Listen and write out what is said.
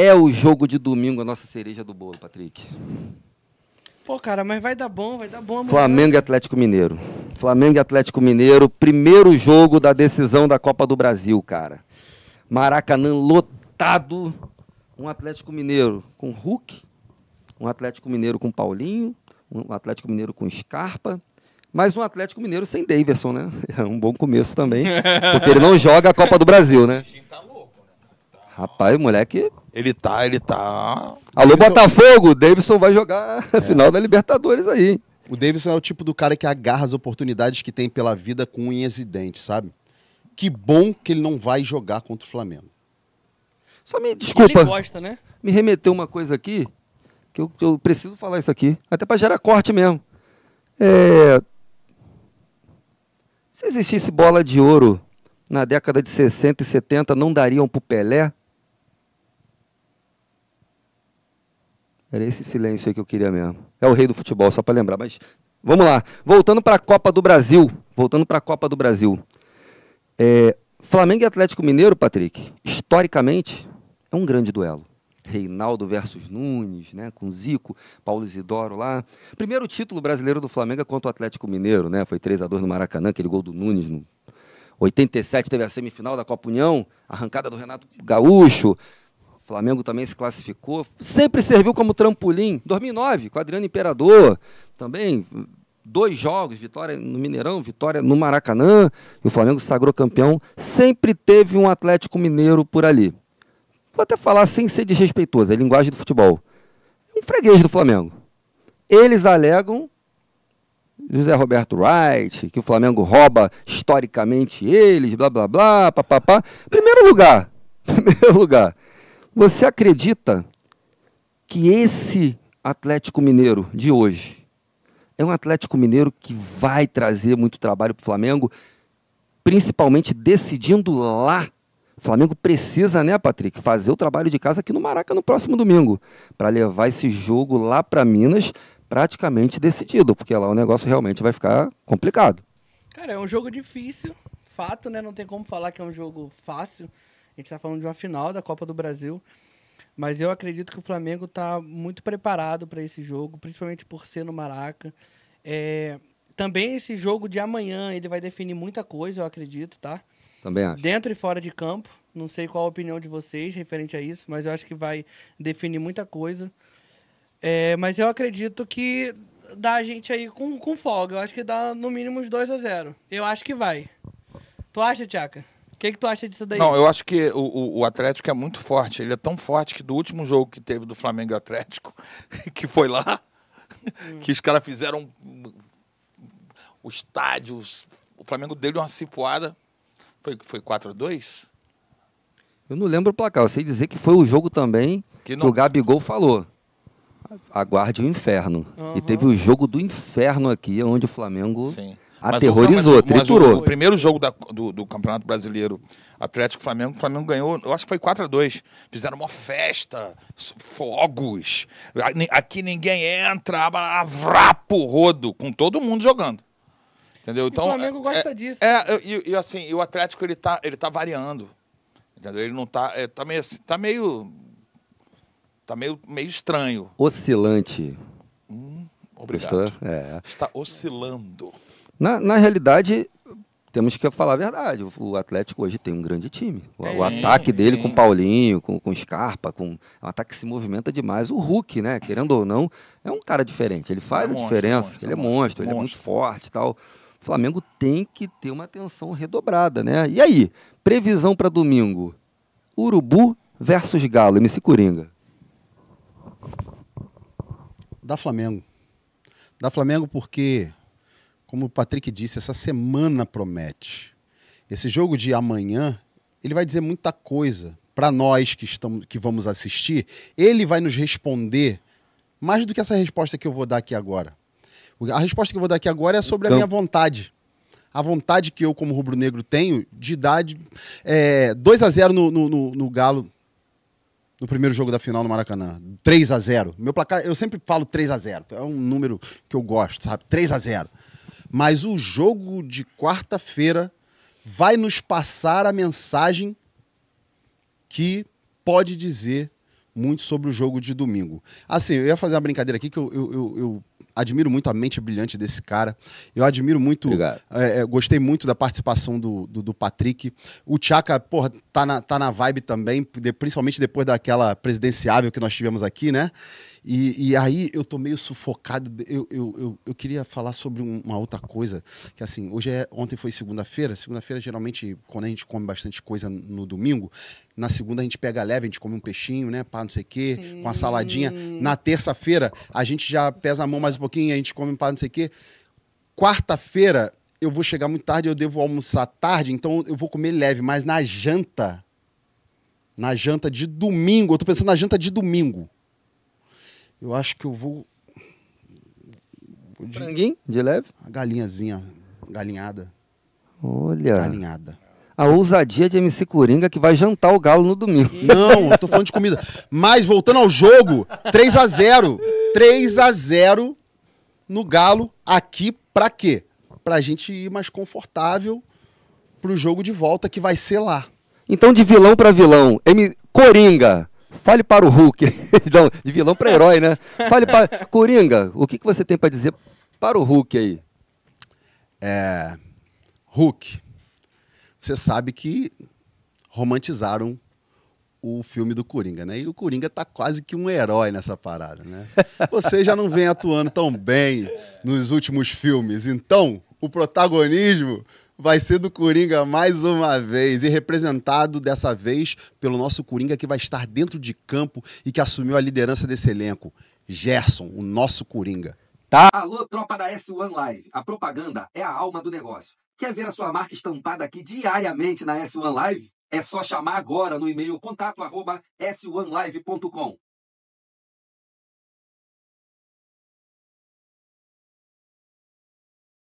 É o jogo de domingo a nossa cereja do bolo, Patrick. Pô, cara, mas vai dar bom, vai dar bom amanhã. Flamengo e Atlético Mineiro. Flamengo e Atlético Mineiro, primeiro jogo da decisão da Copa do Brasil, cara. Maracanã lotado. Um Atlético Mineiro com Hulk, um Atlético Mineiro com Paulinho, um Atlético Mineiro com Scarpa, mas um Atlético Mineiro sem Davidson, né? É um bom começo também, porque ele não joga a Copa do Brasil, né? Rapaz, moleque. Ele tá, ele tá. Alô, Davidson... Botafogo! O Davidson vai jogar é. a é. final da Libertadores aí. O Davidson é o tipo do cara que agarra as oportunidades que tem pela vida com unhas e dentes, sabe? Que bom que ele não vai jogar contra o Flamengo. Só me desculpa. Ele gosta, né? Me remeteu uma coisa aqui que eu, eu preciso falar isso aqui, até para gerar corte mesmo. É... Se existisse bola de ouro na década de 60 e 70, não dariam pro Pelé? Era esse silêncio aí que eu queria mesmo. É o rei do futebol, só para lembrar. Mas vamos lá. Voltando para a Copa do Brasil. Voltando para a Copa do Brasil. É, Flamengo e Atlético Mineiro, Patrick, historicamente, é um grande duelo. Reinaldo versus Nunes, né? Com Zico, Paulo Isidoro lá. Primeiro título brasileiro do Flamengo é contra o Atlético Mineiro, né? Foi 3 a 2 no Maracanã, aquele gol do Nunes no 87 teve a semifinal da Copa União, arrancada do Renato Gaúcho. Flamengo também se classificou, sempre serviu como trampolim. 2009, com Adriano Imperador, também dois jogos, vitória no Mineirão, vitória no Maracanã, e o Flamengo sagrou campeão. Sempre teve um Atlético Mineiro por ali. Vou até falar sem ser desrespeitoso, é linguagem do futebol. É um freguês do Flamengo. Eles alegam José Roberto Wright, que o Flamengo rouba historicamente eles, blá blá blá, papapá. Primeiro lugar, primeiro lugar, você acredita que esse Atlético Mineiro de hoje é um Atlético Mineiro que vai trazer muito trabalho para o Flamengo, principalmente decidindo lá? O Flamengo precisa, né, Patrick, fazer o trabalho de casa aqui no Maraca no próximo domingo, para levar esse jogo lá para Minas praticamente decidido, porque lá o negócio realmente vai ficar complicado. Cara, é um jogo difícil, fato, né? Não tem como falar que é um jogo fácil gente está falando de uma final da Copa do Brasil. Mas eu acredito que o Flamengo está muito preparado para esse jogo, principalmente por ser no Maraca. É, também esse jogo de amanhã ele vai definir muita coisa, eu acredito, tá? Também acho. Dentro e fora de campo. Não sei qual a opinião de vocês referente a isso, mas eu acho que vai definir muita coisa. É, mas eu acredito que dá a gente aí com, com folga. Eu acho que dá no mínimo uns 2 a 0 Eu acho que vai. Tu acha, Tchaka? que, que tu acha disso daí? Não, eu acho que o, o, Atlético é muito forte. Ele é tão forte que do último jogo que teve do Flamengo e Atlético, que foi lá, hum. que os caras fizeram o estádio. O Flamengo deu uma cipuada. Foi, foi 4 a 2 Eu não lembro o placar. Eu sei dizer que foi o jogo também que, não... que o Gabigol falou. Aguarde o inferno. Uhum. E teve o jogo do inferno aqui, onde o Flamengo. Sim Aterrorizou, triturou. O, o, primeiro jogo da, do, do, Campeonato Brasileiro Atlético Flamengo, o Flamengo ganhou, eu acho que foi 4 a 2 Fizeram uma festa, fogos. Aqui ninguém entra, vrapo rodo, com todo mundo jogando. Entendeu? Então, o Flamengo é, gosta é, disso. É, é e, assim, e o Atlético ele tá, ele tá variando. Entendeu? Ele não tá. É, tá meio. Assim, tá meio. Tá meio, meio estranho. Oscilante. Hum, obrigado. Gostou? É. Está oscilando. Na, na realidade, temos que falar a verdade. O Atlético hoje tem um grande time. O, sim, o ataque dele sim. com Paulinho, com, com Scarpa, com, é um ataque que se movimenta demais. O Hulk, né? Querendo ou não, é um cara diferente. Ele faz é a monstro, diferença. Monstro, ele é monstro, monstro, ele é muito forte tal. O Flamengo tem que ter uma atenção redobrada, né? E aí, previsão para domingo: Urubu versus Galo, MC Coringa. da Flamengo. da Flamengo porque como o Patrick disse, essa semana promete. Esse jogo de amanhã, ele vai dizer muita coisa para nós que estamos que vamos assistir, ele vai nos responder mais do que essa resposta que eu vou dar aqui agora. A resposta que eu vou dar aqui agora é sobre então... a minha então- vontade. A vontade que eu, como rubro-negro, tenho de dar de, é, 2 a 0 no, no, no, no Galo no primeiro jogo da final no Maracanã. 3 a 0 Meu placar, eu sempre falo 3 a 0 É um número que eu gosto, sabe? 3 a 0 mas o jogo de quarta-feira vai nos passar a mensagem que pode dizer muito sobre o jogo de domingo. Assim, eu ia fazer uma brincadeira aqui que eu, eu, eu, eu admiro muito a mente brilhante desse cara. Eu admiro muito. É, é, gostei muito da participação do, do, do Patrick. O Tchaka, porra, tá na, tá na vibe também, principalmente depois daquela presidenciável que nós tivemos aqui, né? E, e aí eu tô meio sufocado. Eu, eu, eu, eu queria falar sobre uma outra coisa, que assim, hoje é, ontem foi segunda-feira. Segunda-feira, geralmente, quando a gente come bastante coisa no domingo, na segunda a gente pega leve, a gente come um peixinho, né? Pá, não sei o quê, Sim. com a saladinha. Na terça-feira, a gente já pesa a mão mais um pouquinho, a gente come um pá, não sei o quê. Quarta-feira, eu vou chegar muito tarde, eu devo almoçar tarde, então eu vou comer leve, mas na janta, na janta de domingo, eu tô pensando na janta de domingo. Eu acho que eu vou. vou de... Franguinho, de leve? A galinhazinha, galinhada. Olha. Galinhada. A ousadia de MC Coringa que vai jantar o galo no domingo. Não, eu tô falando de comida. Mas voltando ao jogo, 3 a 0 3 a 0 no galo aqui pra quê? Pra gente ir mais confortável pro jogo de volta que vai ser lá. Então de vilão para vilão, M Coringa Fale para o Hulk. Não, de vilão para herói, né? Fale para. Coringa, o que, você tem para dizer para o Hulk aí? É, Hulk, você sabe que romantizaram o filme do Coringa, né? E o Coringa tá quase que um herói nessa parada, né? Você já não vem atuando tão bem nos últimos filmes, então o protagonismo vai ser do Coringa mais uma vez e representado dessa vez pelo nosso Coringa que vai estar dentro de campo e que assumiu a liderança desse elenco, Gerson, o nosso Coringa. Tá? Alô, tropa da S1 Live. A propaganda é a alma do negócio. Quer ver a sua marca estampada aqui diariamente na S1 Live? É só chamar agora no e-mail contatos 1 livecom